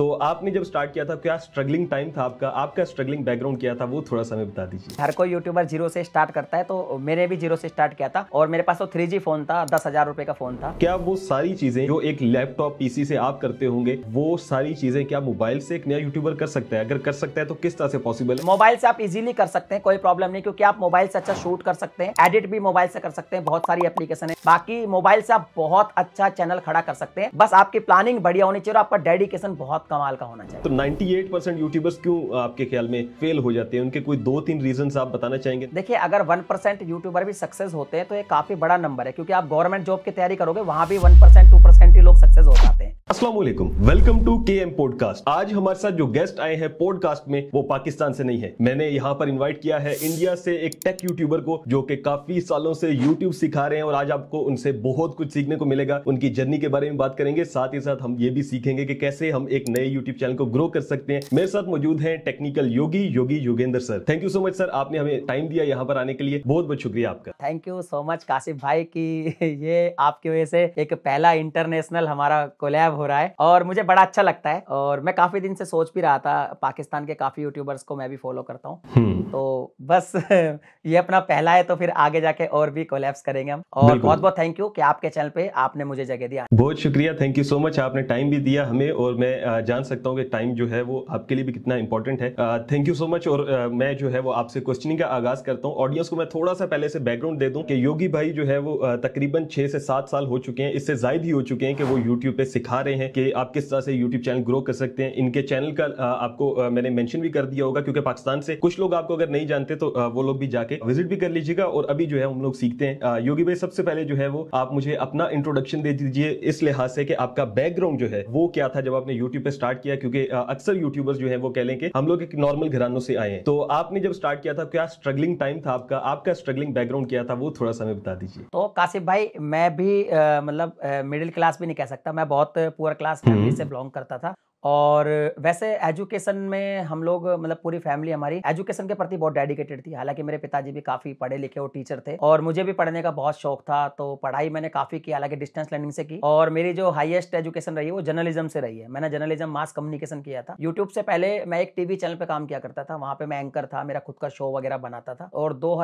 तो आपने जब स्टार्ट किया था क्या स्ट्रगलिंग टाइम था आपका आपका स्ट्रगलिंग बैकग्राउंड क्या था वो थोड़ा सा बता दीजिए हर कोई यूट्यूबर जीरो से स्टार्ट करता है तो मैंने भी जीरो से स्टार्ट किया था और मेरे पास तो थ्री फोन था दस हजार रुपए का फोन था क्या वो सारी चीजें जो एक लैपटॉप पीसी से आप करते होंगे वो सारी चीजें क्या मोबाइल से एक नया यूट्यूबर कर सकता है अगर कर सकता है तो किस तरह से पॉसिबल है मोबाइल से आप इजीली कर सकते हैं कोई प्रॉब्लम नहीं क्योंकि आप मोबाइल से अच्छा शूट कर सकते हैं एडिट भी मोबाइल से कर सकते हैं बहुत सारी एप्लीकेशन है बाकी मोबाइल से आप बहुत अच्छा चैनल खड़ा कर सकते हैं बस आपकी प्लानिंग बढ़िया होनी चाहिए और आपका डेडिकेशन बहुत कमाल का होना चाहिए तो 98 परसेंट यूट्यूबर्स क्यों आपके ख्याल में फेल हो जाते हैं उनके कोई दो तीन रीजन आप बताना चाहेंगे देखिए अगर वन परसेंट यूट्यूबर भी सक्सेस होते हैं तो ये काफी बड़ा नंबर है क्योंकि आप गवर्नमेंट जॉब की तैयारी करोगे वहाँ भी वन परसेंट टू परसेंट ही लोग सक्सेस हो जाते हैं Aslam welcome to K M podcast आज हमारे साथ जो गेस्ट आए हैं पॉडकास्ट में वो पाकिस्तान से नहीं है मैंने यहाँ पर इन्वाइट किया है इंडिया से एक टेक यूट्यूबर को जो कि काफी सालों से यूट्यूब सिखा रहे हैं और आज आपको उनसे बहुत कुछ सीखने को मिलेगा उनकी जर्नी के बारे में बात करेंगे साथ ही साथ हम ये भी सीखेंगे कि कैसे हम एक नए नए यूट्यूब चैनल को ग्रो कर सकते हैं मेरे साथ मौजूद है technical Yogi Yogi Yogendra sir thank you so much sir आपने हमें टाइम दिया यहाँ पर आने के लिए बहुत बहुत शुक्रिया आपका thank you so much Kashif भाई की ये आपकी वजह से एक पहला इंटरनेशनल हमारा कोलैब हो रहा है और मुझे बड़ा अच्छा लगता है और मैं काफी दिन से सोच भी रहा था पाकिस्तान के काफी यूट्यूबर्स को मैं भी फॉलो करता हूँ हम्म। तो बस ये अपना पहला है तो फिर आगे जाके और भी कोलैब्स करेंगे हम और बहुत बहुत थैंक यू कि आपके चैनल पे आपने मुझे जगह दिया बहुत शुक्रिया थैंक यू सो मच आपने टाइम भी दिया हमें और मैं जान सकता हूँ कि टाइम जो है वो आपके लिए भी कितना इंपॉर्टेंट है थैंक यू सो मच और मैं जो है वो आपसे क्वेश्चनिंग का आगाज करता हूँ ऑडियंस को मैं थोड़ा सा पहले से बैकग्राउंड दे दूँ कि योगी भाई जो है वो तकरीबन छः से सात साल हो चुके हैं इससे जायद ही हो चुके हैं कि वो यूट्यूब पे सिखा रहे हैं कि आप किस तरह से यूट्यूब चैनल ग्रो कर सकते हैं इनके चैनल का आपको मैंने मैंशन भी कर दिया होगा क्योंकि पाकिस्तान से कुछ लोग आपको अगर नहीं जानते तो वो लोग भी जाके विजिट भी कर लीजिएगा और अभी जो है हम लोग सीखते हैं योगी भाई सबसे पहले जो है वो आप मुझे अपना इंट्रोडक्शन दे दीजिए इस लिहाज से कि आपका बैकग्राउंड जो है वो क्या था जब आपने यूट्यूब आपने स्टार्ट किया क्योंकि अक्सर यूट्यूबर्स जो है वो कह लें कि हम लोग एक नॉर्मल घरानों से आए हैं तो आपने जब स्टार्ट किया था क्या स्ट्रगलिंग टाइम था आपका आपका स्ट्रगलिंग बैकग्राउंड क्या था वो थोड़ा सा बता दीजिए तो काशिफ भाई मैं भी मतलब मिडिल क्लास भी नहीं कह सकता मैं बहुत पुअर क्लास फैमिली से बिलोंग करता था और वैसे एजुकेशन में हम लोग मतलब पूरी फैमिली हमारी एजुकेशन के प्रति बहुत डेडिकेटेड थी हालांकि मेरे पिताजी भी काफ़ी पढ़े लिखे और टीचर थे और मुझे भी पढ़ने का बहुत शौक था तो पढ़ाई मैंने काफ़ी की हालांकि डिस्टेंस लर्निंग से की और मेरी जो हाईएस्ट एजुकेशन रही वो जर्नलिज्म से रही है मैंने जर्नलिज्म मास कम्युनिकेशन किया था यूट्यूब से पहले मैं एक टीवी चैनल पर काम किया करता था वहाँ पर मैं एंकर था मेरा खुद का शो वगैरह बनाता था और दो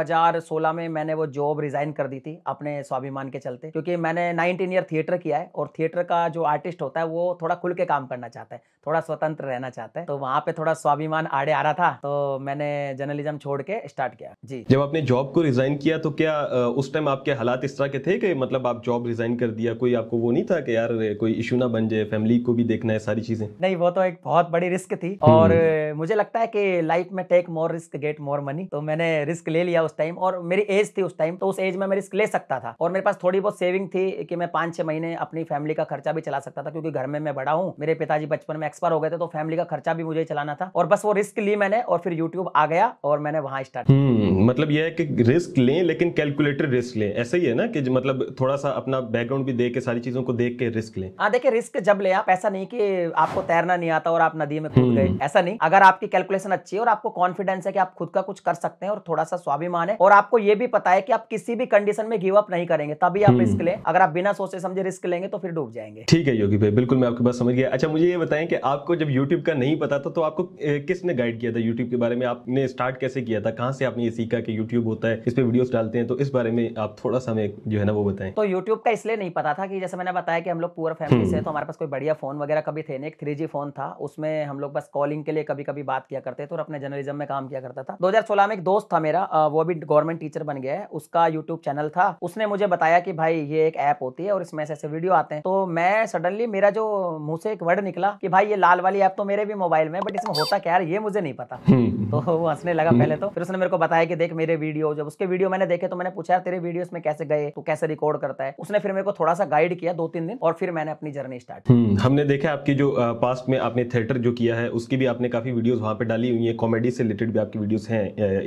में मैंने वो जॉब रिजाइन कर दी थी अपने स्वाभिमान के चलते क्योंकि मैंने नाइनटीन ईयर थिएटर किया है और थिएटर का जो आर्टिस्ट होता है वो थोड़ा खुल के काम करना चाहता है थोड़ा स्वतंत्र रहना चाहते हैं तो वहाँ पे थोड़ा स्वाभिमान आड़े आ रहा था तो मैंने जर्नलिज्म छोड़ के स्टार्ट किया जी जब आपने जॉब को रिजाइन किया तो क्या उस टाइम आपके हालात इस तरह के थे कि मतलब आप जॉब रिजाइन कर दिया कोई आपको वो नहीं था कि यार कोई इशू ना बन जाए फैमिली को भी देखना है सारी चीजें नहीं वो तो एक बहुत बड़ी रिस्क थी हम्म, और हम्म। मुझे लगता है कि लाइफ में take more risk get more money तो मैंने रिस्क ले लिया उस टाइम और मेरी एज थी उस टाइम तो उस एज में मैं रिस्क ले सकता था और मेरे पास थोड़ी बहुत सेविंग थी कि मैं पांच छह महीने अपनी फैमिली का खर्चा भी चला सकता था क्योंकि घर में मैं बड़ा हूँ मेरे पिताजी बचपन अगर मैं एक्सपायर हो गए थे तो फैमिली का खर्चा भी मुझे चलाना था और बस वो रिस्क ली मैंने और फिर यूट्यूब आ गया और मैंने वहां स्टार्ट हम्म, मतलब यह है कि रिस्क लें लेकिन कैलकुलेटेड रिस्क लें ऐसा ही है ना कि मतलब थोड़ा सा अपना बैकग्राउंड भी देख के सारी चीजों को देख के रिस्क लें हाँ देखिए रिस्क जब ले आप ऐसा नहीं कि आपको तैरना नहीं आता और आप नदी में कूद गए हम्म। ऐसा नहीं अगर आपकी कैलकुलेशन अच्छी है और आपको कॉन्फिडेंस है कि आप खुद का कुछ कर सकते हैं और थोड़ा सा स्वाभिमान है और आपको ये भी पता है कि आप किसी भी कंडीशन में गिव अप नहीं करेंगे तभी आप रिस्क हम्म। लें अगर आप बिना सोचे समझे रिस्क लेंगे तो फिर डूब जाएंगे ठीक है योगी भाई बिल्कुल मैं आपकी बात समझ गया अच्छा मुझे ये बताएं बताएं कि आपको जब यूट्यूब का नहीं पता था तो आपको किसने गाइड किया था यूट्यूब के बारे में आपने स्टार्ट कैसे किया था कहाँ से आपने ये सीखा कि यूट्यूब होता है इस पर वीडियोस डालते हैं तो इस बारे में आप थोड़ा सा हमें जो है ना वो बताएं तो यूट्यूब का इसलिए नहीं पता था कि जैसे मैंने बताया कि हम लोग पूरा फैमिली से तो हम्म। हमारे पास कोई बढ़िया फोन वगैरह कभी थे नहीं एक थ्री फोन था उसमें हम लोग बस कॉलिंग के लिए कभी कभी बात किया करते थे और अपने जर्नलिज्म में काम किया करता था दो में एक दोस्त था मेरा वो भी गवर्नमेंट टीचर बन गया है उसका यूट्यूब चैनल था उसने मुझे बताया कि भाई ये एक ऐप होती है और इसमें ऐसे ऐसे वीडियो आते हैं तो मैं सडनली मेरा जो मुंह से एक वर्ड निकला कि भाई ये लाल वाली ऐप तो मेरे भी मोबाइल में बट इसमें होता क्या है ये मुझे नहीं पता हम्म। तो वो हंसने लगा हम्म। पहले तो फिर उसने मेरे को बताया कि देख मेरे वीडियो जब उसके वीडियो मैंने देखे तो मैंने पूछा तेरे वीडियो में कैसे गए तो कैसे रिकॉर्ड करता है उसने फिर मेरे को थोड़ा सा गाइड किया दो तीन दिन और फिर मैंने अपनी जर्नी स्टार्ट हम्म। हमने देखा आपकी जो पास्ट में आपने थिएटर जो किया है उसकी भी आपने काफी वीडियोस वहाँ पे डाली हुई है कॉमेडी से रिलेटेड भी आपकी वीडियोस है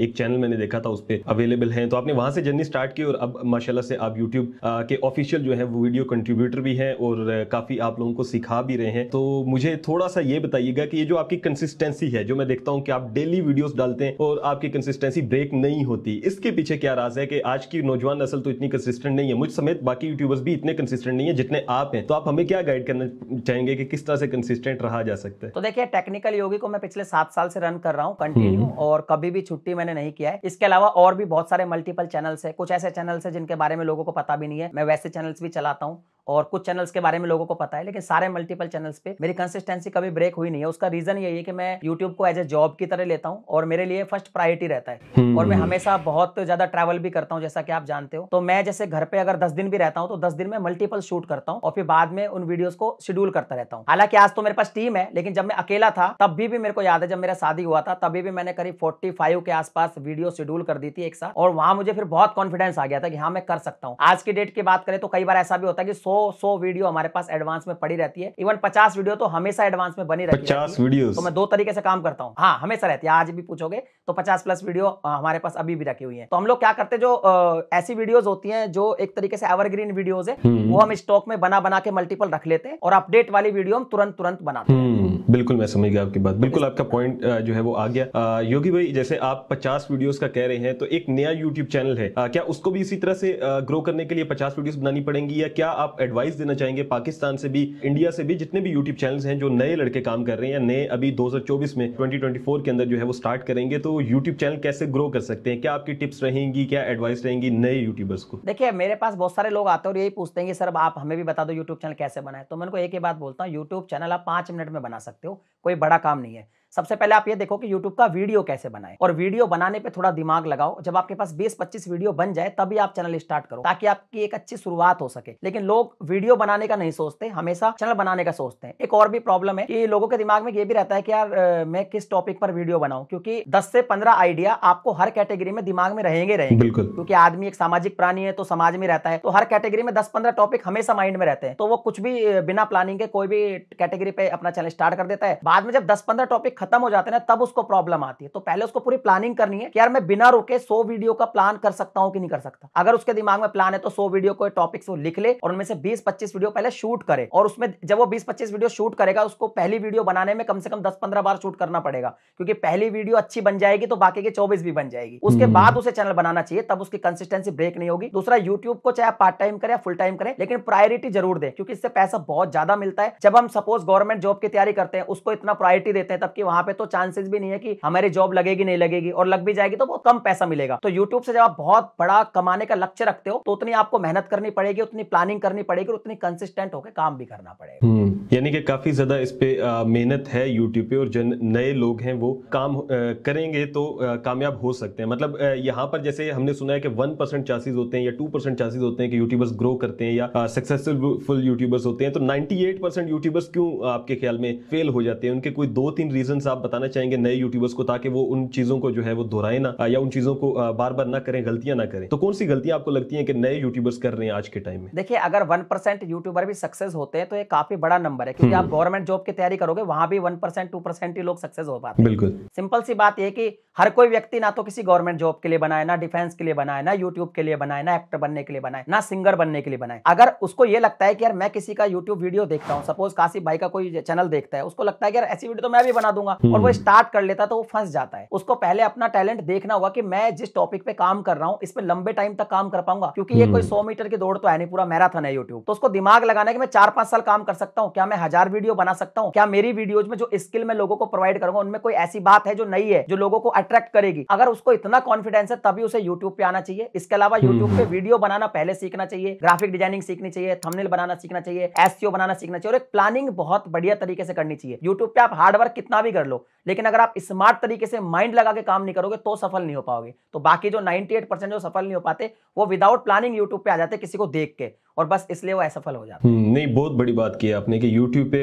एक चैनल मैंने देखा था उस पर अवेलेबल है तो आपने वहाँ से जर्नी स्टार्ट की और अब माशाला से आप यूट्यूब के ऑफिशियल जो है वो वीडियो कंट्रीब्यूटर भी है और काफी आप लोगों को सिखा भी रहे हैं तो मुझे थोड़ा सा ये बताइएगा कि ये जो आपकी कंसिस्टेंसी है जो मैं देखता हूँ कि आप डेली वीडियोस डालते हैं और आपकी कंसिस्टेंसी ब्रेक नहीं होती इसके पीछे क्या राज है कि आज की नौजवान नस्ल तो इतनी कंसिस्टेंट नहीं है मुझ समेत बाकी यूट्यूबर्स भी इतने कंसिस्टेंट नहीं है जितने आप हैं तो आप हमें क्या गाइड करना चाहेंगे कि किस तरह से कंसिस्टेंट रहा जा सकता है तो देखिए टेक्निकल योगी को मैं पिछले सात साल से रन कर रहा हूँ कंटिन्यू हम्म। और कभी भी छुट्टी मैंने नहीं किया है इसके अलावा और भी बहुत सारे मल्टीपल चैनल्स है कुछ ऐसे चैनल्स है जिनके बारे में लोगों को पता भी नहीं है मैं वैसे चैनल्स भी चलाता हूँ और कुछ चैनल्स के बारे में लोगों को पता है लेकिन सारे मल्टीपल चैनल्स पे मेरी कंसिस्टेंसी कभी ब्रेक हुई नहीं है उसका रीजन यही है कि मैं यूट्यूब को एज ए जॉब की तरह लेता हूँ और मेरे लिए फर्स्ट प्रायोरिटी रहता है हम्म, और मैं हम्म। हमेशा बहुत ज्यादा ट्रैवल भी करता हूँ जैसा कि आप जानते हो तो मैं जैसे घर पे अगर दस दिन भी रहता हूँ तो दस दिन में मल्टीपल शूट करता हूँ और फिर बाद में उन वीडियोज को शेड्यूल करता रहता हूँ हालांकि आज तो मेरे पास टीम है लेकिन जब मैं अकेला था तब भी, मेरे को याद है जब मेरा शादी हुआ था तभी भी मैंने करीब फोर्टी के आसपास वीडियो शेड्यूल कर दी थी एक साथ और वहां मुझे फिर बहुत कॉन्फिडेंस आ गया था कि हाँ मैं कर सकता हूँ आज की डेट की बात करें तो कई बार ऐसा भी होता है कि सौ सौ वीडियो हमारे पास एडवांस में पड़ी रहती है इवन पचास वीडियो तो हमेशा एडवांस में बनी रहती पचास है वीडियो तो मैं दो तरीके से काम करता हूँ हाँ हमेशा रहती है आज भी पूछोगे तो पचास प्लस वीडियो हमारे पास अभी भी रखी हुई है तो हम लोग क्या करते जो ऐसी वीडियोज होती है जो एक तरीके से एवरग्रीन वीडियोज है वो हम स्टॉक में बना बना के मल्टीपल रख लेते हैं और अपडेट वाली वीडियो हम तुरंत तुरंत बनाते हैं हम्म, बिल्कुल मैं समझ गया आपकी बात तो बिल्कुल आपका पॉइंट जो है वो आ गया आ, योगी भाई जैसे आप 50 वीडियोस का कह रहे हैं तो एक नया यूट्यूब चैनल है आ, क्या उसको भी इसी तरह से ग्रो करने के लिए 50 वीडियोस बनानी पड़ेंगी या क्या आप एडवाइस देना चाहेंगे पाकिस्तान से भी इंडिया से भी जितने भी यूट्यूब चैनल्स हैं जो नए लड़के काम कर रहे हैं नए अभी 2024 में 2024 के अंदर जो है वो स्टार्ट करेंगे तो यूट्यूब चैनल कैसे ग्रो कर सकते हैं क्या आपकी टिप्स रहेंगी क्या एडवाइस रहेंगी नए यूट्यूबर्स को देखिए मेरे पास बहुत सारे लोग आते हैं और यही पूछते हैं कि सर आप हमें भी बता दो यूट्यूब चैनल कैसे बनाए तो मैं उनको एक ही बात बोलता हूँ यूट्यूब चैनल आप पांच मिनट में बना सकते हो कोई बड़ा काम नहीं है सबसे पहले आप ये देखो कि यूट्यूब का वीडियो कैसे बनाए और वीडियो बनाने पे थोड़ा दिमाग लगाओ जब आपके पास 20-25 वीडियो बन जाए तभी आप चैनल स्टार्ट करो ताकि आपकी एक अच्छी शुरुआत हो सके लेकिन लोग वीडियो बनाने का नहीं सोचते हमेशा चैनल बनाने का सोचते हैं एक और भी प्रॉब्लम है कि लोगों के दिमाग में ये भी रहता है कि यार मैं किस टॉपिक पर वीडियो बनाऊ क्योंकि दस से पंद्रह आइडिया आपको हर कैटेगरी में दिमाग में रहेंगे रहेंगे बिल्कुल क्योंकि आदमी एक सामाजिक प्राणी है तो समाज में रहता है तो हर कैटेगरी में दस पंद्रह टॉपिक हमेशा माइंड में रहते हैं तो वो कुछ भी बिना प्लानिंग के कोई भी कैटेगरी पे अपना चैनल स्टार्ट कर देता है बाद में जब दस पंद्रह टॉपिक खत्म हो जाते हैं तब उसको प्रॉब्लम आती है तो पहले उसको पूरी प्लानिंग करनी है कि यार मैं बिना रुके सो वीडियो का प्लान कर सकता हूं कि नहीं कर सकता अगर उसके दिमाग में प्लान है तो सो वीडियो को टॉपिक वो लिख ले और उनमें से बीस पच्चीस वीडियो पहले शूट करे और उसमें जब वो बीस पच्चीस वीडियो शूट करेगा उसको पहली वीडियो बनाने में कम से कम दस पंद्रह बार शूट करना पड़ेगा क्योंकि पहली वीडियो अच्छी बन जाएगी तो बाकी के चौबीस भी बन जाएगी उसके हम्म। बाद उसे चैनल बनाना चाहिए तब उसकी कंसिस्टेंसी ब्रेक नहीं होगी दूसरा यूट्यूब को चाहे पार्ट टाइम करें या फुल टाइम करें लेकिन प्रायोरिटी जरूर दे क्योंकि इससे पैसा बहुत ज्यादा मिलता है जब हम सपोज गवर्नमेंट जॉब की तैयारी करते हैं उसको इतना प्रायोरिटी देते हैं तब की वहां पे तो चांसेस भी नहीं है कि हमारी जॉब लगेगी नहीं लगेगी और लग भी जाएगी तो बहुत कम पैसा मिलेगा तो यूट्यूब से जब आप बहुत बड़ा कमाने का लक्ष्य रखते हो तो उतनी आपको मेहनत करनी पड़ेगी उतनी प्लानिंग करनी पड़ेगी और उतनी कंसिस्टेंट होकर काम भी करना पड़ेगा हम्म, यानी कि काफी ज्यादा इस पे मेहनत है यूट्यूब पे और जो नए लोग हैं वो काम करेंगे तो कामयाब हो सकते हैं मतलब यहाँ पर जैसे हमने सुना है कि वन परसेंट चांसेज होते हैं या टू परसेंट चांसेज होते हैं कि यूट्यूबर्स ग्रो करते हैं या सक्सेसफुल यूट्यूबर्स होते हैं तो नाइनटी एट परसेंट यूट्यूबर्स क्यों आपके ख्याल में फेल हो जाते हैं उनके कोई दो तीन रीजन लेसन आप बताना चाहेंगे नए यूट्यूबर्स को ताकि वो उन चीज़ों को जो है वो दोहराए ना या उन चीज़ों को बार बार ना करें गलतियां ना करें तो कौन सी गलतियां आपको लगती है कि नए यूट्यूबर्स कर रहे हैं आज के टाइम में देखिए अगर वन परसेंट यूट्यूबर भी सक्सेस होते हैं तो ये काफी बड़ा नंबर है क्योंकि आप हम्म। गवर्नमेंट जॉब की तैयारी करोगे वहां भी वन परसेंट टू परसेंट ही लोग सक्सेस हो पाते हैं बिल्कुल सिंपल सी बात है कि हर कोई व्यक्ति ना तो किसी गवर्नमेंट जॉब के लिए बनाए ना डिफेंस के लिए बनाए ना यूट्यूब के लिए बनाए ना एक्टर बनने के लिए बनाए ना सिंगर बनने के लिए बनाए अगर उसको ये लगता है कि यार मैं किसी का यूट्यूब वीडियो देखता हूँ सपोज काशी भाई का कोई चैनल देखता है उसको लगता है कि यार ऐसी वीडियो तो मैं भी बना दूंगा करूंगा और हम्म। वो स्टार्ट कर लेता तो वो फंस जाता है उसको पहले अपना टैलेंट देखना होगा कि मैं जिस टॉपिक पे काम कर रहा हूँ इसमें लंबे टाइम तक काम कर पाऊंगा क्योंकि ये कोई हम्म। सौ मीटर की दौड़ तो है नहीं पूरा मैराथन है यूट्यूब तो उसको दिमाग लगाना है कि मैं चार पांच साल काम कर सकता हूँ क्या मैं हजार वीडियो बना सकता हूँ क्या मेरी वीडियोज में जो स्किल मैं लोगों को प्रोवाइड करूंगा उनमें कोई ऐसी बात है जो नई है जो लोगों को अट्रैक्ट करेगी अगर उसको इतना कॉन्फिडेंस है तभी उसे यूट्यूब पे आना चाहिए इसके अलावा यूट्यूब हम्म, पे वीडियो बनाना पहले सीखना चाहिए ग्राफिक डिजाइनिंग सीखनी चाहिए थंबनेल बनाना सीखना चाहिए एससीओ e बनाना सीखना चाहिए और एक प्लानिंग बहुत बढ़िया तरीके से करनी चाहिए यूट्यूब पे आप हार्डवर्क कितना भी कर लो लेकिन अगर आप स्मार्ट तरीके से माइंड लगा के काम नहीं करोगे तो सफल नहीं हो पाओगे तो बाकी जो 98 परसेंट जो सफल नहीं हो पाते वो विदाउट प्लानिंग यूट्यूब पे आ जाते किसी को देख के और बस इसलिए वो असफल हो जाते हैं हम्म, नहीं बहुत बड़ी बात की आपने कि यूट्यूब पे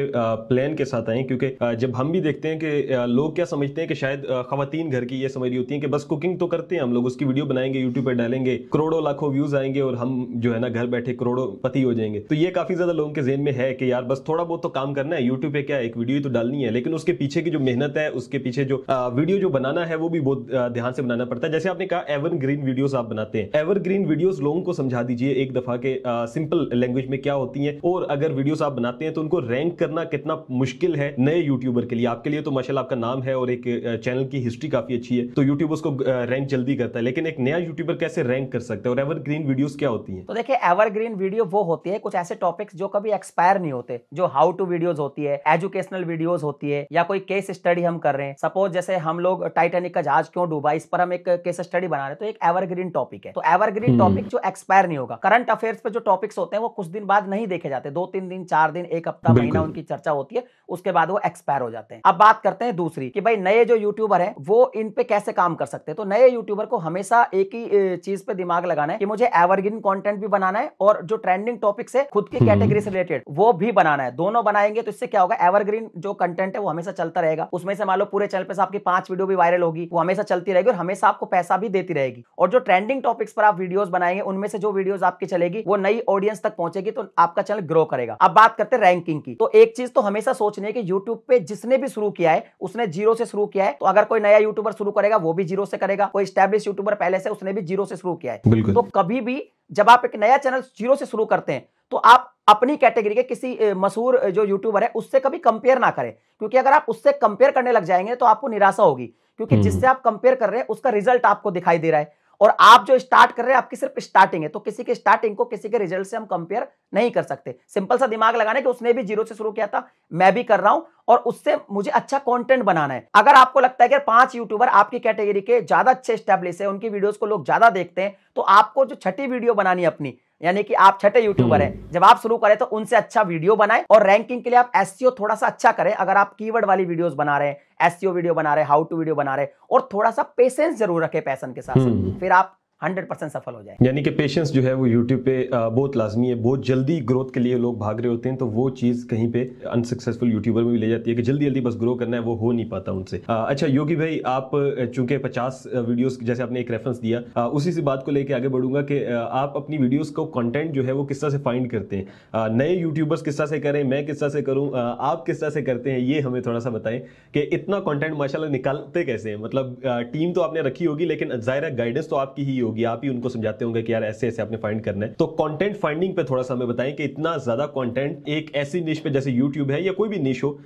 प्लान के साथ आए क्योंकि जब हम भी देखते हैं कि लोग क्या समझते हैं कि शायद खातन घर की ये समझ रही होती है कि बस कुकिंग तो करते हैं हम लोग उसकी वीडियो बनाएंगे यूट्यूब पर डालेंगे करोड़ों लाखों व्यूज आएंगे और हम जो है ना घर बैठे करोड़ों पति हो जाएंगे तो ये काफी ज्यादा लोगों के जेन में है कि यार बस थोड़ा बहुत तो काम करना है यूट्यूब पे क्या एक वीडियो तो डालनी है लेकिन उसके पीछे की जो मेहनत है उसके पीछे जो वीडियो जो बनाना है वो भी बहुत ध्यान से बनाना पड़ता है जैसे आपने कहा एवर ग्रीन वीडियोस आप बनाते हैं एवर ग्रीन वीडियोस लोगों को समझा दीजिए एक दफा के सिंपल लैंग्वेज में क्या होती है और अगर वीडियोस आप बनाते हैं तो उनको रैंक करना कितना मुश्किल है नए यूट्यूबर के लिए आपके लिए तो माशाला आपका नाम है और एक चैनल की हिस्ट्री काफी अच्छी है तो यूट्यूब उसको रैंक जल्दी करता है लेकिन एक नया यूट्यूबर कैसे रैंक कर सकता है और एवर ग्रीन वीडियोज क्या होती है तो देखिए एवर ग्रीन वीडियो वो होती है कुछ ऐसे टॉपिक्स जो कभी एक्सपायर नहीं होते जो हाउ टू वीडियोज होती है एजुकेशनल वीडियोज होती है या कोई केस स्टडी हम कर रहे हैं सपोज जैसे हम लोग टाइटेनिक का जहाज क्यों डूबा इस पर हम एक केस स्टडी बना रहे तो एक एवरग्रीन टॉपिक है तो एवरग्रीन हम्म। टॉपिक जो एक्सपायर नहीं होगा करंट अफेयर्स पे जो टॉपिक्स होते हैं वो कुछ दिन बाद नहीं देखे जाते दो तीन दिन चार दिन एक हफ्ता महीना उनकी चर्चा होती है उसके बाद वो एक्सपायर हो जाते हैं अब बात करते हैं दूसरी कि भाई नए जो यूट्यूबर है वो इन पे कैसे काम कर सकते हैं तो नए यूट्यूबर को हमेशा एक ही चीज पे दिमाग लगाना है कि मुझे एवरग्रीन कंटेंट भी बनाना है और जो ट्रेंडिंग टॉपिक्स है खुद की कैटेगरी से रिलेटेड वो भी बनाना है दोनों बनाएंगे तो इससे क्या होगा एवरग्रीन जो कंटेंट है वो हमेशा चलता रहेगा होगा उसमें से मान लो पूरे चैनल पर आपकी पांच वीडियो भी वायरल होगी वो हमेशा चलती रहेगी और हमेशा आपको पैसा भी देती रहेगी और जो ट्रेंडिंग टॉपिक्स पर आप वीडियोस बनाएंगे उनमें से जो वीडियोस आपकी चलेगी वो नई ऑडियंस तक पहुंचेगी तो आपका चैनल ग्रो करेगा अब बात करते हैं रैंकिंग की तो एक चीज तो हमेशा सोचनी है कि यूट्यूब पे जिसने भी शुरू किया है उसने जीरो से शुरू किया है तो अगर कोई नया यूट्यूबर शुरू करेगा वो भी जीरो से करेगा कोई स्टैब्लिश यूट्यूबर पहले से उसने भी जीरो से शुरू किया है तो कभी भी जब आप एक नया चैनल जीरो से शुरू करते हैं तो आप अपनी कैटेगरी के किसी मशहूर जो यूट्यूबर है उससे कभी कंपेयर ना करें क्योंकि अगर आप उससे कंपेयर करने लग जाएंगे तो आपको निराशा होगी क्योंकि हम्म। जिससे आप कंपेयर कर रहे हैं उसका रिजल्ट आपको दिखाई दे रहा है और आप जो स्टार्ट कर रहे हैं आपकी सिर्फ स्टार्टिंग है तो किसी के स्टार्टिंग को किसी के रिजल्ट से हम कंपेयर नहीं कर सकते सिंपल सा दिमाग लगाने कि उसने भी जीरो से शुरू किया था मैं भी कर रहा हूं और उससे मुझे अच्छा कंटेंट बनाना है अगर आपको लगता है कि पांच यूट्यूबर आपकी कैटेगरी के ज्यादा अच्छे स्टैब्लिश है उनकी वीडियो को लोग ज्यादा देखते हैं तो आपको जो छठी वीडियो बनानी अपनी यानी कि आप छठे यूट्यूबर हैं हम्म। जब आप शुरू करें तो उनसे अच्छा वीडियो बनाएं और रैंकिंग के लिए आप एस e थोड़ा सा अच्छा करें अगर आप कीवर्ड वाली वीडियोस बना रहे हैं एस वीडियो e बना रहे हैं हाउ टू वीडियो बना रहे हैं और थोड़ा सा पेशेंस जरूर रखें पैसन के साथ हम्म। फिर आप हंड्रेड परसेंट सफल हो जाए यानी कि पेशेंस जो है वो यूट्यूब पे बहुत लाजमी है बहुत जल्दी ग्रोथ के लिए लोग भाग रहे होते हैं तो वो चीज़ कहीं पे अनसक्सेसफुल यूट्यूबर में भी ले जाती है कि जल्दी जल्दी बस ग्रो करना है वो हो नहीं पाता उनसे अच्छा योगी भाई आप चूंकि पचास वीडियोज जैसे आपने एक रेफरेंस दिया उसी से बात को लेकर आगे बढ़ूंगा कि आप अपनी वीडियोज़ को कॉन्टेंट जो है वो किस तरह से फाइंड करते हैं नए यूट्यूबर्स किस तरह से करें मैं किस तरह से करूँ आप किस तरह से करते हैं ये हमें थोड़ा सा बताएं कि इतना कॉन्टेंट माशाला निकालते कैसे हैं मतलब टीम तो आपने रखी होगी लेकिन ज़ाहिर गाइडेंस तो आपकी ही होगी होगी आप ही उनको समझाते होंगे कि यार ऐसे ऐसे आपने फाइंड करना है तो कंटेंट फाइंडिंग पे थोड़ा सा हमें बताएं कि इतना ज्यादा कंटेंट एक ऐसी निश पे जैसे यूट्यूब है या कोई भी निश हो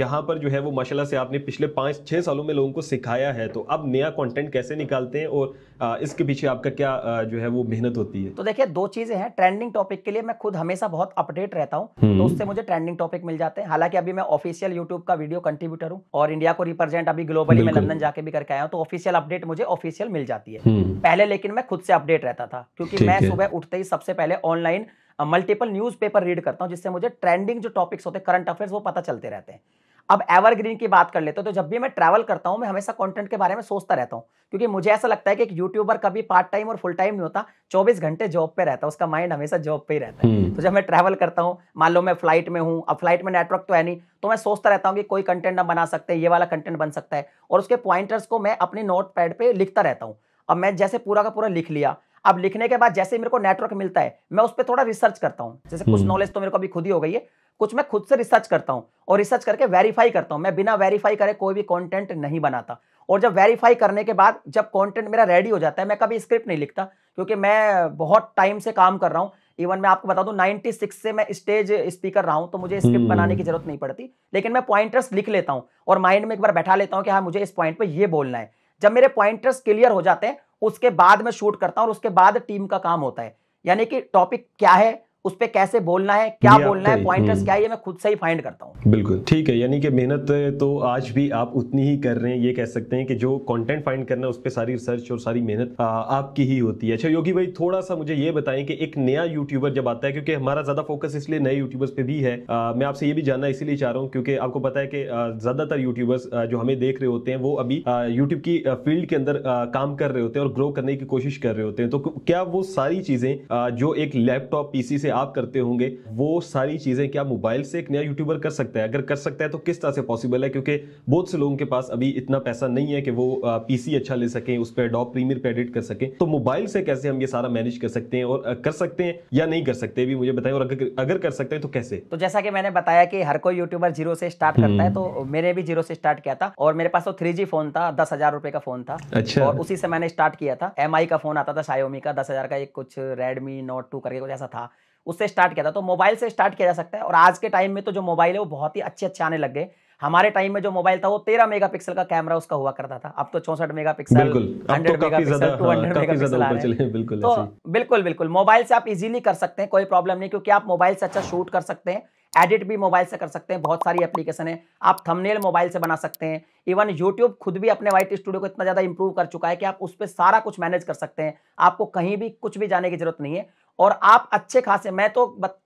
जहां पर जो है वो माशाला से आपने पिछले पांच छह सालों में लोगों को सिखाया है तो अब नया कॉन्टेंट कैसे निकालते हैं और इसके पीछे आपका क्या जो है वो मेहनत होती है तो देखिए दो चीजें हैं ट्रेंडिंग टॉपिक के लिए मैं खुद हमेशा बहुत अपडेट रहता हूँ हम्म। तो उससे मुझे ट्रेंडिंग टॉपिक मिल जाते हैं हालांकि अभी मैं ऑफिशियल यूट्यूब का वीडियो कंट्रीब्यूटर हूँ और इंडिया को रिप्रेजेंट अभी ग्लोबली मैं लंदन जाके भी करके आया हूँ तो ऑफिशियल अपडेट मुझे ऑफिशियल मिल जाती है हम्म। पहले लेकिन मैं खुद से अपडेट रहता था क्योंकि मैं सुबह उठते ही सबसे पहले ऑनलाइन मल्टीपल पेपर रीड करता हूँ जिससे मुझे ट्रेंडिंग जो टॉपिक्स होते हैं करंट अफेयर्स वो पता चलते रहते हैं अब एवरग्रीन की बात कर लेते हो तो जब भी मैं ट्रैवल करता हूं मैं हमेशा कंटेंट के बारे में सोचता रहता हूं क्योंकि मुझे ऐसा लगता है कि एक यूट्यूबर कभी पार्ट टाइम और फुल टाइम नहीं होता 24 घंटे जॉब पे रहता है उसका माइंड हमेशा जॉब पे ही रहता है हम्म। तो जब मैं ट्रैवल करता हूं मान लो मैं फ्लाइट में हूँ अब फ्लाइट में नेटवर्क तो है नहीं तो मैं सोचता रहता हूँ कि कोई कंटेंट ना बना सकते ये वाला कंटेंट बन सकता है और उसके पॉइंटर्स को मैं अपने नोट पैड पर लिखता रहता हूँ अब मैं जैसे पूरा का पूरा लिख लिया अब लिखने के बाद जैसे मेरे को नेटवर्क मिलता है मैं उस पर थोड़ा रिसर्च करता हूँ जैसे कुछ नॉलेज हम्म। तो मेरे को अभी खुद ही हो गई है कुछ मैं खुद से रिसर्च करता हूँ और रिसर्च करके वेरीफाई करता हूँ मैं बिना वेरीफाई करे कोई भी कॉन्टेंट नहीं बनाता और जब वेरीफाई करने के बाद जब कॉन्टेंट मेरा रेडी हो जाता है मैं कभी स्क्रिप्ट नहीं लिखता क्योंकि मैं बहुत टाइम से काम कर रहा हूँ इवन मैं आपको बता दूं 96 से मैं स्टेज स्पीकर रहा हूं तो मुझे स्क्रिप्ट हम्म। बनाने की जरूरत नहीं पड़ती लेकिन मैं पॉइंटर्स लिख लेता हूं और माइंड में एक बार बैठा लेता हूं कि हाँ मुझे इस पॉइंट पे ये बोलना है जब मेरे पॉइंटर्स क्लियर हो जाते हैं उसके बाद में शूट करता हूं और उसके बाद टीम का काम होता है यानी कि टॉपिक क्या है उस पर कैसे बोलना है क्या बोलना है पॉइंटर्स हम्म। क्या है ये मैं खुद से ही फाइंड करता हूँ बिल्कुल ठीक है यानी कि मेहनत तो आज भी आप उतनी ही कर रहे हैं ये कह सकते हैं कि जो कंटेंट फाइंड करना है उस पर सारी रिसर्च और सारी मेहनत आपकी ही होती है अच्छा योगी भाई थोड़ा सा मुझे ये बताएं कि एक नया यूट्यूबर जब आता है क्योंकि हमारा ज्यादा फोकस इसलिए नए यूट्यूबर्स पे भी है आ, मैं आपसे ये भी जानना इसीलिए चाह रहा हूँ क्योंकि आपको पता है कि ज्यादातर यूट्यूबर्स जो हमें देख रहे होते हैं वो अभी यूट्यूब की फील्ड के अंदर काम कर रहे होते हैं और ग्रो करने की कोशिश कर रहे होते हैं तो क्या वो सारी चीजें जो एक लैपटॉप पीसी से से आप करते होंगे वो सारी चीज़ें क्या मोबाइल से एक नया यूट्यूबर कर सकता है अगर कर सकता है तो किस तरह से पॉसिबल है क्योंकि बहुत से लोगों के पास अभी इतना पैसा नहीं है कि वो पीसी अच्छा ले सकें उस पर डॉप प्रीमियर पर एडिट कर सकें तो मोबाइल से कैसे हम ये सारा मैनेज कर सकते हैं और कर सकते हैं या नहीं कर सकते भी मुझे बताएं और अगर अगर कर सकते हैं तो कैसे तो जैसा कि मैंने बताया कि हर कोई यूट्यूबर जीरो से स्टार्ट करता है हम्म। तो मेरे भी जीरो से स्टार्ट किया था और मेरे पास तो थ्री फोन था दस हजार रुपए का फोन था अच्छा और उसी से मैंने स्टार्ट किया था एम का फोन आता था शायोमी का दस हजार का एक कुछ रेडमी नोट टू करके कुछ ऐसा था उससे स्टार्ट किया था तो मोबाइल से स्टार्ट किया जा सकता है और आज के टाइम में तो जो मोबाइल है वो बहुत ही अच्छे अच्छे आने लग गए हमारे टाइम में जो मोबाइल था वो तेरह पिक्सल का कैमरा उसका हुआ करता था अब तो चौसठ mega hundred two hundred megapixel बिल्कुल तो बिल्कुल बिल्कुल मोबाइल से आप इजीली कर सकते हैं कोई प्रॉब्लम नहीं क्योंकि आप मोबाइल से अच्छा शूट कर सकते हैं एडिट भी मोबाइल से कर सकते हैं बहुत सारी एप्लीकेशन है आप थंबनेल मोबाइल से बना सकते हैं इवन यूट्यूब खुद भी अपने वाइट स्टूडियो को इतना ज़्यादा इंप्रूव कर चुका है कि आप उस पर सारा कुछ मैनेज कर सकते हैं आपको कहीं भी कुछ भी जाने की जरूरत नहीं है और आप अच्छे खासे मैं तो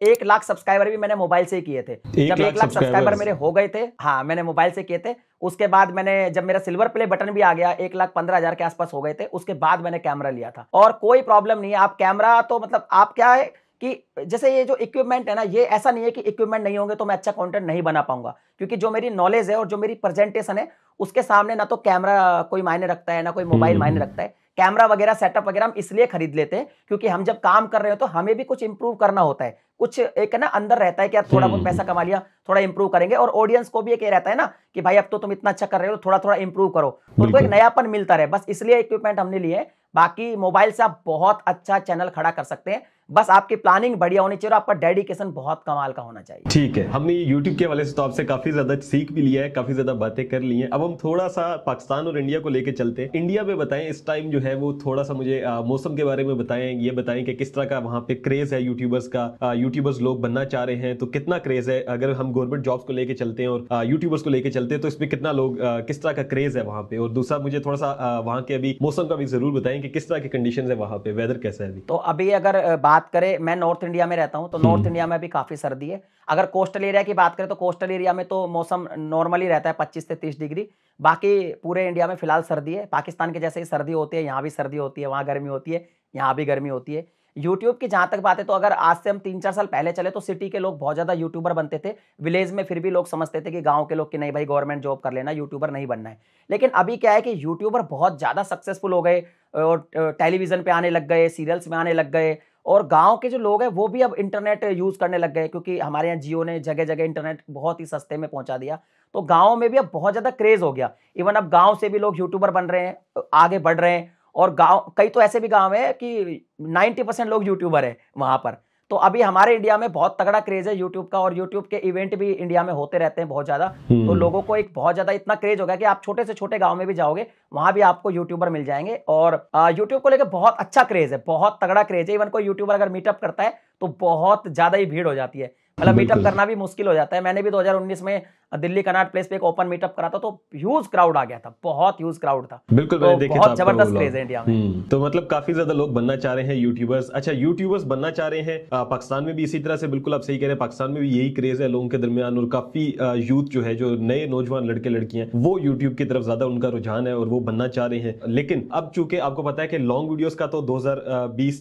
एक लाख सब्सक्राइबर भी मैंने मोबाइल से ही किए थे एक जब एक लाख सब्सक्राइबर मेरे हो गए थे हाँ मैंने मोबाइल से किए थे उसके बाद मैंने जब मेरा सिल्वर प्ले बटन भी आ गया एक लाख पंद्रह हजार के आसपास हो गए थे उसके बाद मैंने कैमरा लिया था और कोई प्रॉब्लम नहीं है आप कैमरा तो मतलब आप क्या है कि जैसे ये जो इक्विपमेंट है ना ये ऐसा नहीं है कि इक्विपमेंट नहीं होंगे तो मैं अच्छा कंटेंट नहीं बना पाऊंगा क्योंकि जो मेरी नॉलेज है और जो मेरी प्रेजेंटेशन है उसके सामने ना तो कैमरा कोई मायने रखता है ना कोई मोबाइल हम्म। मायने रखता है कैमरा वगैरह सेटअप वगैरह हम इसलिए खरीद लेते हैं क्योंकि हम जब काम कर रहे हो तो हमें भी कुछ इंप्रूव करना होता है कुछ एक ना अंदर रहता है कि यार थोड़ा बहुत हम्म। पैसा कमा लिया थोड़ा इंप्रूव करेंगे और ऑडियंस को भी एक रहता है ना कि भाई अब तो तुम इतना अच्छा कर रहे हो थोड़ा थोड़ा इंप्रूव करो तो उनको एक नयापन मिलता रहे बस इसलिए इक्विपमेंट हमने लिए बाकी मोबाइल से आप बहुत अच्छा चैनल खड़ा कर सकते हैं बस आपकी प्लानिंग बढ़िया होनी चाहिए और आपका डेडिकेशन बहुत कमाल का होना चाहिए ठीक है हमने यूट्यूब के वाले से तो आपसे काफी ज्यादा सीख भी लिया है काफी ज्यादा बातें कर ली हैं अब हम थोड़ा सा पाकिस्तान और इंडिया को लेकर चलते हैं इंडिया में बताएं इस टाइम जो है वो थोड़ा सा मुझे आ, मौसम के बारे में बताएं ये बताएं कि किस तरह का वहाँ पे क्रेज है यूट्यूबर्स का यूट्यूबर्स लोग बनना चाह रहे हैं तो कितना क्रेज है अगर हम गवर्नमेंट जॉब्स को लेकर चलते हैं और यूट्यूबर्स को लेकर चलते हैं तो इसमें कितना लोग किस तरह का क्रेज है वहाँ पे और दूसरा मुझे थोड़ा सा वहाँ के अभी मौसम का भी जरूर बताएं कि किस तरह की कंडीशन है वहाँ पे वेदर कैसा है तो अभी अगर बात करें मैं नॉर्थ इंडिया में रहता हूँ तो नॉर्थ हम्म। इंडिया में भी काफ़ी सर्दी है अगर कोस्टल एरिया की बात करें तो कोस्टल एरिया में तो मौसम नॉर्मली रहता है पच्चीस से तीस डिग्री बाकी पूरे इंडिया में फिलहाल सर्दी है पाकिस्तान के जैसे ही सर्दी होती है यहाँ भी सर्दी होती है वहाँ गर्मी होती है यहाँ भी गर्मी होती है यूट्यूब की जहाँ तक बात है तो अगर आज से हम तीन चार साल पहले चले तो सिटी के लोग बहुत ज़्यादा यूट्यूबर बनते थे विलेज में फिर भी लोग समझते थे कि गांव के लोग कि नहीं भाई गवर्नमेंट जॉब कर लेना यूट्यूबर नहीं बनना है लेकिन अभी क्या है कि यूट्यूबर बहुत ज़्यादा सक्सेसफुल हो गए और टेलीविज़न पर आने लग गए सीरियल्स में आने लग गए और गांव के जो लोग हैं वो भी अब इंटरनेट यूज़ करने लग गए क्योंकि हमारे यहाँ जियो ने जगह जगह इंटरनेट बहुत ही सस्ते में पहुंचा दिया तो गाँव में भी अब बहुत ज़्यादा क्रेज़ हो गया इवन अब गाँव से भी लोग यूट्यूबर बन रहे हैं आगे बढ़ रहे हैं और गाँव कई तो ऐसे भी गाँव है कि नाइन्टी परसेंट लोग यूट्यूबर हैं वहाँ पर तो अभी हमारे इंडिया में बहुत तगड़ा क्रेज है यूट्यूब का और यूट्यूब के इवेंट भी इंडिया में होते रहते हैं बहुत ज्यादा तो हम्म। लोगों को एक बहुत ज्यादा इतना क्रेज होगा कि आप छोटे से छोटे गाँव में भी जाओगे वहां भी आपको यूट्यूबर मिल जाएंगे और यूट्यूब को लेकर बहुत अच्छा क्रेज है बहुत तगड़ा क्रेज है इवन कोई यूट्यूबर अगर मीटअप करता है तो बहुत ज्यादा ही भीड़ हो जाती है मतलब मीटअप करना भी मुश्किल हो जाता है मैंने भी 2019 में दिल्ली कनाट प्लेस पे एक ओपन मीटअप करा था तो ह्यूज क्राउड आ गया था बहुत ह्यूज क्राउड था बिल्कुल तो बहुत जबरदस्त क्रेज है इंडिया में हम्म, तो मतलब काफी ज्यादा लोग बनना चाह रहे हैं यूट्यूबर्स अच्छा यूट्यूबर्स बनना चाह रहे हैं पाकिस्तान में भी इसी तरह से बिल्कुल आप सही कह रहे हैं पाकिस्तान में भी यही क्रेज है लोगों के दरमियान और काफी यूथ जो है जो नए नौजवान लड़के लड़कियां वो यूट्यूब की तरफ ज्यादा उनका रुझान है और वो बनना चाह रहे हैं लेकिन अब चूंकि आपको पता है कि लॉन्ग वीडियोज का तो दो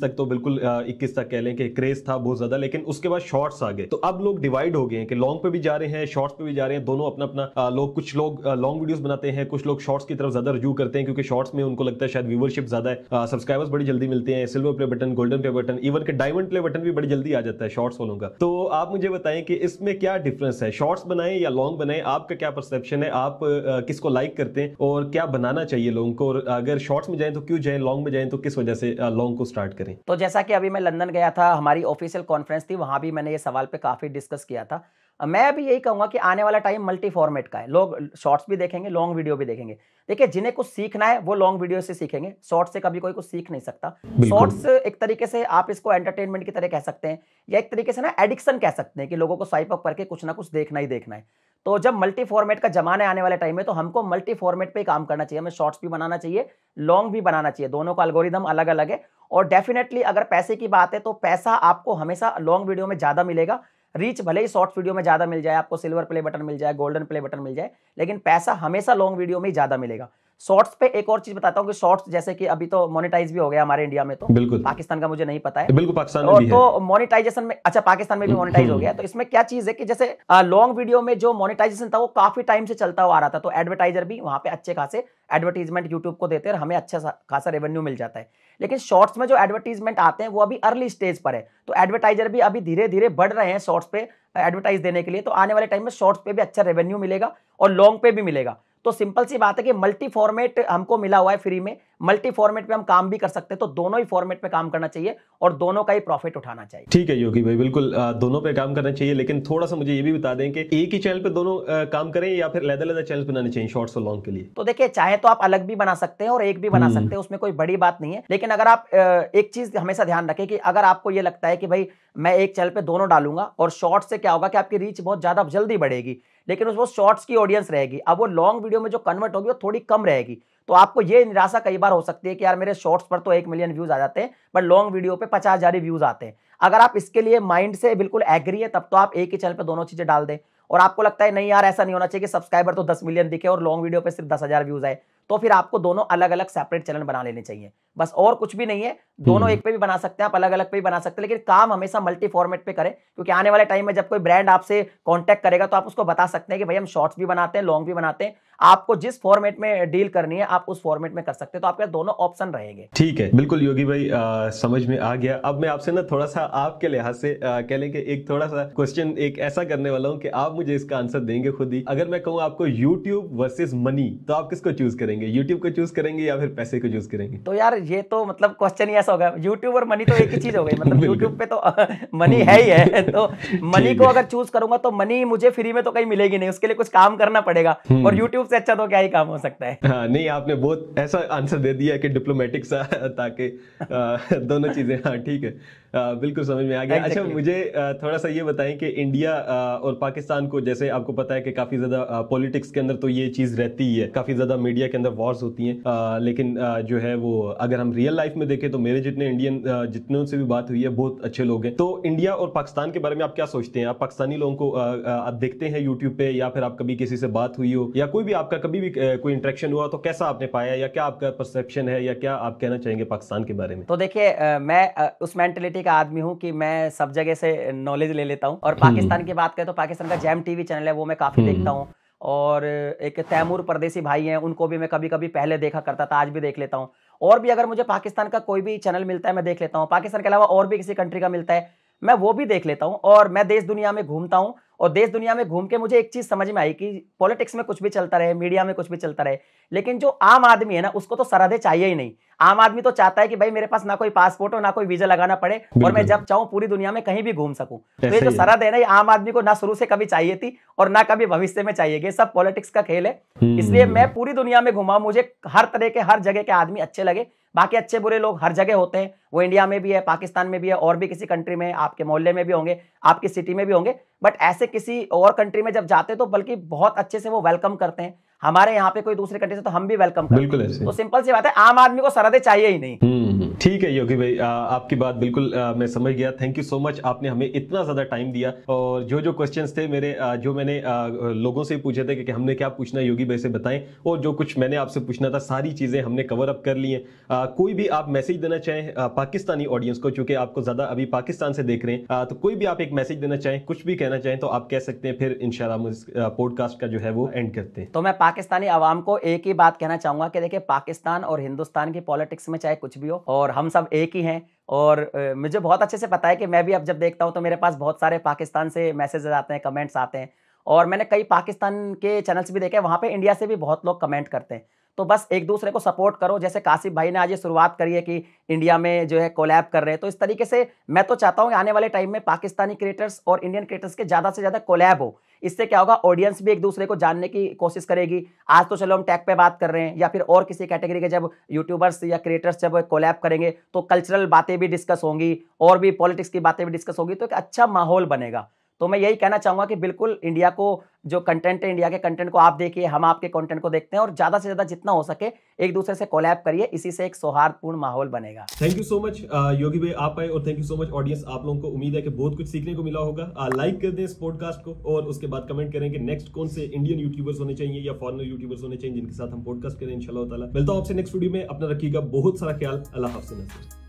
तक तो बिल्कुल इक्कीस तक कह लें कि क्रेज था बहुत ज्यादा लेकिन उसके बाद शॉर्ट्स आ गए तो अब लोग डिवाइड हो गए हैं कि लॉन्ग पे भी जा रहे हैं शॉर्ट्स पे भी जा रहे हैं दोनों अपना अपना लोग कुछ लोग लॉन्ग वीडियोस बनाते हैं कुछ लोग शॉर्ट्स की तरफ ज्यादा रिव्यू करते हैं क्योंकि शॉर्ट्स में उनको लगता है शायद व्यूवरशिप ज्यादा है सब्सक्राइबर्स बड़ी जल्दी मिलते हैं silver play button golden play button even के डायमंड प्ले बटन भी बड़ी जल्दी आ जाता है शॉर्ट्स वालों का तो आप मुझे बताएं कि इसमें क्या डिफरेंस है शॉर्ट्स बनाएं या लॉन्ग बनाएं आपका क्या परसेप्शन है आप किसको लाइक करते हैं और क्या बनाना चाहिए लोगों को और अगर शॉर्ट्स में जाए तो क्यों जाए लॉन्ग में जाए तो किस वजह से लॉन्ग को स्टार्ट करें तो जैसा कि अभी मैं लंदन गया था हमारी ऑफिशियल कॉन्फ्रेंस थी वहां भी मैंने ये सवाल पे काफ़ी डिस्कस किया था मैं भी यही कहूँगा कि आने वाला टाइम मल्टी फॉर्मेट का है लोग शॉर्ट्स भी देखेंगे लॉन्ग वीडियो भी देखेंगे देखिए जिन्हें कुछ सीखना है वो लॉन्ग वीडियो से सीखेंगे शॉर्ट्स से कभी कोई कुछ सीख नहीं सकता शॉर्ट्स एक तरीके से आप इसको एंटरटेनमेंट की तरह कह सकते हैं या एक तरीके से ना एडिक्शन कह सकते हैं कि लोगों को स्वाइप अप करके कुछ ना कुछ देखना ही देखना है तो जब मल्टी फॉर्मेट का जमाना आने वाले टाइम में तो हमको मल्टी फॉर्मेट पे काम करना चाहिए हमें शॉर्ट्स भी बनाना चाहिए लॉन्ग भी बनाना चाहिए दोनों का अलगोरिदम अलग अलग है और डेफिनेटली अगर पैसे की बात है तो पैसा आपको हमेशा लॉन्ग वीडियो में ज़्यादा मिलेगा रीच भले ही शॉर्ट वीडियो में ज़्यादा मिल जाए आपको सिल्वर प्ले बटन मिल जाए गोल्डन प्ले बटन मिल जाए लेकिन पैसा हमेशा लॉन्ग वीडियो में ही ज़्यादा मिलेगा शॉर्ट्स पे एक और चीज बताता हूँ कि शॉर्ट्स जैसे कि अभी तो मोनेटाइज भी हो गया हमारे इंडिया में तो बिल्कुल पाकिस्तान का मुझे नहीं पता है बिल्कुल पाकिस्तान और तो मोनेटाइजेशन में अच्छा पाकिस्तान में भी मोनेटाइज हो हम्म। गया तो इसमें क्या चीज है कि जैसे लॉन्ग वीडियो में जो मोनेटाइजेशन था वो काफी टाइम से चलता हुआ आ रहा था तो एडवर्टाइजर भी वहां पे अच्छे खासे एडवर्टीजमेंट यूट्यूब को देते हैं हमें अच्छा खासा रेवेन्यू मिल जाता है लेकिन शॉर्ट्स में जो एडवर्टीजमेंट आते हैं वो अभी अर्ली स्टेज पर है तो एडवर्टाइजर भी अभी धीरे धीरे बढ़ रहे हैं शॉर्ट्स पे एडवर्टाइज देने के लिए तो आने वाले टाइम में शॉर्ट्स पे भी अच्छा रेवेन्यू मिलेगा और लॉन्ग पे भी मिलेगा तो सिंपल सी बात है कि मल्टी फॉर्मेट हमको मिला हुआ है फ्री में मल्टी फॉर्मेट पे हम काम भी कर सकते हैं तो दोनों ही फॉर्मेट पे काम करना चाहिए और दोनों का ही प्रॉफिट उठाना चाहिए ठीक है योगी भाई बिल्कुल दोनों पे काम करना चाहिए लेकिन थोड़ा सा मुझे ये भी बता दें कि एक ही चैनल पे दोनों काम करें या फिर लेदर लेदर चैनल बनाने चाहिए शॉर्ट्स और लॉन्ग के लिए तो देखिए चाहे तो आप अलग भी बना सकते हैं और एक भी बना हम्म। सकते हैं उसमें कोई बड़ी बात नहीं है लेकिन अगर आप एक चीज हमेशा ध्यान रखें कि अगर आपको ये लगता है कि भाई मैं एक चैनल पे दोनों डालूंगा और शॉर्ट से क्या होगा कि आपकी रीच बहुत ज्यादा जल्दी बढ़ेगी लेकिन उसमें शॉर्ट्स की ऑडियंस रहेगी अब वो लॉन्ग वीडियो में जो कन्वर्ट होगी वो थोड़ी कम रहेगी तो आपको ये निराशा कई बार हो सकती है कि यार मेरे शॉर्ट्स पर तो एक मिलियन व्यूज आ जाते हैं बट लॉन्ग वीडियो पे पचास हजार व्यूज आते हैं अगर आप इसके लिए माइंड से बिल्कुल एग्री है तब तो आप एक ही चैनल पर दोनों चीजें डाल दें और आपको लगता है नहीं यार ऐसा नहीं होना चाहिए कि सब्सक्राइबर तो दस मिलियन दिखे और लॉन्ग वीडियो पर सिर्फ दस हजार व्यूज आए तो फिर आपको दोनों अलग अलग सेपरेट चैनल बना लेने चाहिए बस और कुछ भी नहीं है दोनों हम्म। एक पे भी बना सकते हैं आप अलग अलग पे भी बना सकते हैं लेकिन काम हमेशा मल्टी फॉर्मेट पे करें क्योंकि आने वाले टाइम में जब कोई ब्रांड आपसे कॉन्टेक्ट करेगा तो आप उसको बता सकते हैं कि भाई हम शॉर्ट्स भी बनाते हैं लॉन्ग भी बनाते हैं आपको जिस फॉर्मेट में डील करनी है आप उस फॉर्मेट में कर सकते हैं तो आपके दोनों ऑप्शन रहेंगे ठीक है बिल्कुल योगी भाई आ, समझ में आ गया अब मैं आपसे ना थोड़ा सा आपके लिहाज से कह लेंगे एक थोड़ा सा क्वेश्चन एक ऐसा करने वाला हूँ कि आप मुझे इसका आंसर देंगे खुद ही अगर मैं कहूँ आपको यूट्यूब वर्सेज मनी तो आप किसको चूज करेंगे यूट्यूब को चूज करेंगे या फिर पैसे को चूज करेंगे तो यार ये तो मतलब क्वेश्चन ही ऐसा होगा यूट्यूब और मनी तो एक ही चीज हो गई मतलब यूट्यूब पे तो मनी है ही है तो मनी को अगर चूज करूंगा तो मनी मुझे फ्री में तो कहीं मिलेगी नहीं उसके लिए कुछ काम करना पड़ेगा हम्म। और यूट्यूब इससे अच्छा तो क्या ही काम हो सकता है हाँ नहीं आपने बहुत ऐसा आंसर दे दिया कि डिप्लोमेटिक सा ताकि दोनों चीज़ें हाँ ठीक है आ, बिल्कुल समझ में आ गया अच्छा मुझे थोड़ा सा ये बताएं कि इंडिया और पाकिस्तान को जैसे आपको पता है कि काफ़ी ज़्यादा पॉलिटिक्स के अंदर तो ये चीज़ रहती ही है काफ़ी ज़्यादा मीडिया के अंदर वॉर्स होती हैं लेकिन जो है वो अगर हम रियल लाइफ में देखें तो मेरे जितने इंडियन जितने से भी बात हुई है बहुत अच्छे लोग हैं तो इंडिया और पाकिस्तान के बारे में आप क्या सोचते हैं आप पाकिस्तानी लोगों को आप देखते हैं यूट्यूब पे या फिर आप कभी किसी से बात हुई हो या कोई भी आपका कभी भी कोई इंटरेक्शन हुआ तो कैसा आपने पाया या क्या आपका परसेप्शन है या क्या आप कहना चाहेंगे पाकिस्तान के बारे में तो देखिए मैं उस मेंटेलिटी का आदमी हूँ कि मैं सब जगह से नॉलेज ले लेता हूँ और हम्म। पाकिस्तान की बात करें तो पाकिस्तान का जैम टीवी चैनल है वो मैं काफ़ी हम्म। देखता हूँ और एक तैमूर परदेसी भाई हैं उनको भी मैं कभी कभी पहले देखा करता था आज भी देख लेता हूँ और भी अगर मुझे पाकिस्तान का कोई भी चैनल मिलता है मैं देख लेता हूँ पाकिस्तान के अलावा और भी किसी कंट्री का मिलता है मैं वो भी देख लेता हूँ और मैं देश दुनिया में घूमता हूँ और देश दुनिया में घूम के मुझे एक चीज समझ में आई कि पॉलिटिक्स में कुछ भी चलता रहे मीडिया में कुछ भी चलता रहे लेकिन जो आम आदमी है ना उसको तो सरहदे चाहिए ही नहीं आम आदमी तो चाहता है कि भाई मेरे पास ना कोई पासपोर्ट हो ना कोई वीजा लगाना पड़े और मैं जब चाहूँ पूरी दुनिया में कहीं भी घूम सकूं तो ये जो सरहद है ना ये आम आदमी को ना शुरू से कभी चाहिए थी और ना कभी भविष्य में चाहिए ये सब पॉलिटिक्स का खेल है हम्म। इसलिए मैं पूरी दुनिया में घुमा मुझे हर तरह के हर जगह के आदमी अच्छे लगे बाकी अच्छे बुरे लोग हर जगह होते हैं वो इंडिया में भी है पाकिस्तान में भी है और भी किसी कंट्री में आपके मोहल्ले में भी होंगे आपकी सिटी में भी होंगे बट ऐसे किसी और कंट्री में जब जाते तो बल्कि बहुत अच्छे से वो वेलकम करते हैं हमारे यहाँ पे कोई दूसरे कंट्री से तो हम भी वेलकम करते हैं तो सिंपल सी बात है आम आदमी को सरहदे चाहिए ही नहीं हम्म, हम्म। ठीक है योगी भाई आ, आपकी बात बिल्कुल आ, मैं समझ गया थैंक यू सो मच आपने हमें इतना ज़्यादा टाइम दिया और जो जो क्वेश्चंस थे मेरे आ, जो मैंने आ, लोगों से पूछे थे कि, कि हमने क्या पूछना योगी भाई से बताएं और जो कुछ मैंने आपसे पूछना था सारी चीज़ें हमने कवर अप कर ली आ, कोई भी आप मैसेज देना चाहें पाकिस्तानी ऑडियंस को चूंकि आपको ज़्यादा अभी पाकिस्तान से देख रहे हैं तो कोई भी आप एक मैसेज देना चाहें कुछ भी कहना चाहें तो आप कह सकते हैं फिर इनशाला पॉडकास्ट का जो है वो एंड करते हैं तो मैं पाकिस्तानी आवाम को एक ही बात कहना चाहूंगा कि देखिए पाकिस्तान और हिंदुस्तान की पॉलिटिक्स में चाहे कुछ भी हो और और हम सब एक ही हैं और मुझे बहुत अच्छे से पता है कि मैं भी अब जब देखता हूँ तो मेरे पास बहुत सारे पाकिस्तान से मैसेजेस आते हैं कमेंट्स आते हैं और मैंने कई पाकिस्तान के चैनल्स भी देखे वहाँ पे इंडिया से भी बहुत लोग कमेंट करते हैं तो बस एक दूसरे को सपोर्ट करो जैसे काशिफ भाई ने आज ये शुरुआत करी है कि इंडिया में जो है कोलैब कर रहे हैं तो इस तरीके से मैं तो चाहता हूँ आने वाले टाइम में पाकिस्तानी क्रिएटर्स और इंडियन क्रिएटर्स के ज़्यादा से ज़्यादा कोलैब हो इससे क्या होगा ऑडियंस भी एक दूसरे को जानने की कोशिश करेगी आज तो चलो हम टैग पे बात कर रहे हैं या फिर और किसी कैटेगरी के जब यूट्यूबर्स या क्रिएटर्स जब कोलैब करेंगे तो कल्चरल बातें भी डिस्कस होंगी और भी पॉलिटिक्स की बातें भी डिस्कस होगी तो एक अच्छा माहौल बनेगा तो मैं यही कहना चाहूंगा कि बिल्कुल इंडिया को जो कंटेंट है इंडिया के कंटेंट को आप देखिए हम आपके कंटेंट को देखते हैं और ज़्यादा से ज़्यादा जितना हो सके एक दूसरे से कोलैब करिए इसी से एक सौहार्दपूर्ण माहौल बनेगा thank you so much Yogi भाई आप आए और thank you so much audience आप लोगों को उम्मीद है कि बहुत कुछ सीखने को मिला होगा लाइक uh, कर दें इस पॉडकास्ट को और उसके बाद कमेंट करें कि नेक्स्ट कौन से इंडियन यूट्यूबर्स होने चाहिए या फॉरनर यूट्यूबर्स होने चाहिए जिनके साथ हम पॉडकास्ट करें इन ताला मिलता हूँ आपसे नेक्स्ट वीडियो में अपना रखिएगा बहुत सारा ख्याल अल्लाह हाफ हाफिज़